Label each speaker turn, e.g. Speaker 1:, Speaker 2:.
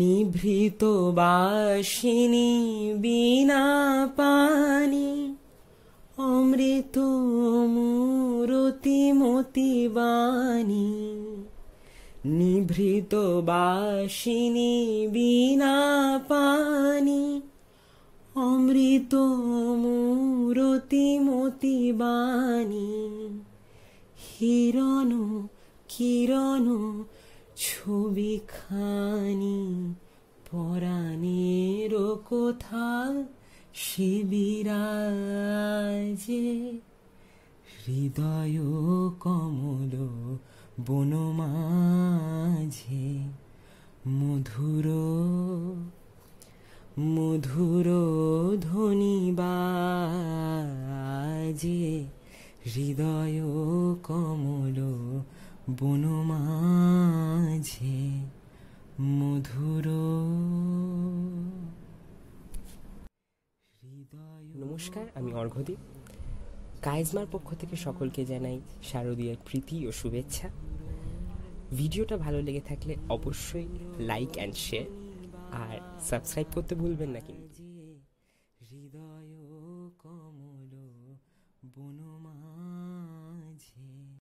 Speaker 1: নিভৃত বাসিনী বিনা পানি অমৃত মুরতি মতি বাণী নিভৃত বাসিনী বিনা পানি অমৃত মুরতি মতি বাণী হিরণ কিরণ ছবিখানি পরাণের কোথা সে হৃদয় কমল বনমাঝে মধুর মধুর ধ্বনি বাজে হৃদয় কমল বনমাঝে মধুর
Speaker 2: নমস্কার আমি অর্ঘদীপ কায়েজমার পক্ষ থেকে সকলকে জানাই শারদীয়ার প্রীতি ও শুভেচ্ছা ভিডিওটা ভালো লেগে থাকলে অবশ্যই লাইক অ্যান্ড শেয়ার আর সাবস্ক্রাইব করতে ভুলবেন না কিন্তু হৃদয় কমল বনো